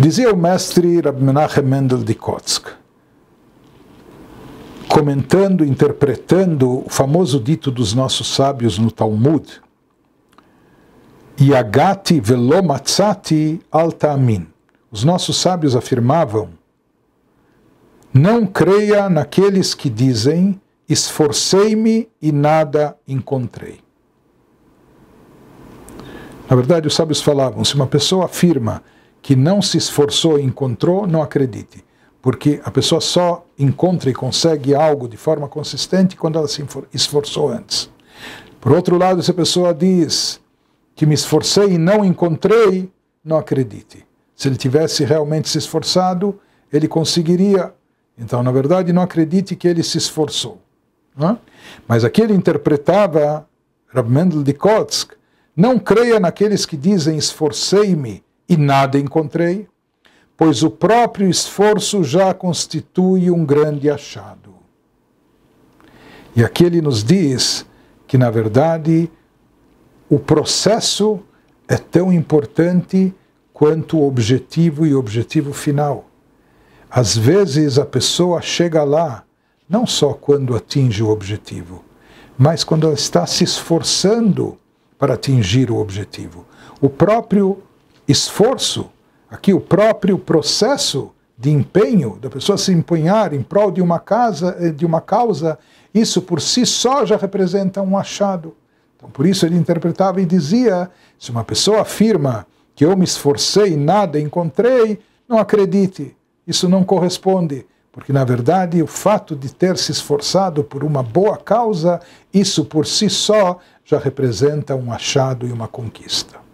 Dizia o mestre Rab Menachem Mendel de Kotzk, comentando, interpretando o famoso dito dos nossos sábios no Talmud, Yagati velo matzati alta amin. Os nossos sábios afirmavam, não creia naqueles que dizem, esforcei-me e nada encontrei. Na verdade, os sábios falavam, se uma pessoa afirma, que não se esforçou e encontrou, não acredite. Porque a pessoa só encontra e consegue algo de forma consistente quando ela se esforçou antes. Por outro lado, se a pessoa diz que me esforcei e não encontrei, não acredite. Se ele tivesse realmente se esforçado, ele conseguiria. Então, na verdade, não acredite que ele se esforçou. É? Mas aqui ele interpretava Rab Mendel de Kotsk, não creia naqueles que dizem esforcei-me e nada encontrei, pois o próprio esforço já constitui um grande achado. E aqui ele nos diz que, na verdade, o processo é tão importante quanto o objetivo e o objetivo final. Às vezes a pessoa chega lá não só quando atinge o objetivo, mas quando ela está se esforçando para atingir o objetivo. O próprio esforço, aqui o próprio processo de empenho da pessoa se empenhar em prol de uma casa, eh, de uma causa, isso por si só já representa um achado. Então, por isso ele interpretava e dizia: se uma pessoa afirma que eu me esforcei e nada encontrei, não acredite, isso não corresponde, porque na verdade o fato de ter se esforçado por uma boa causa, isso por si só já representa um achado e uma conquista.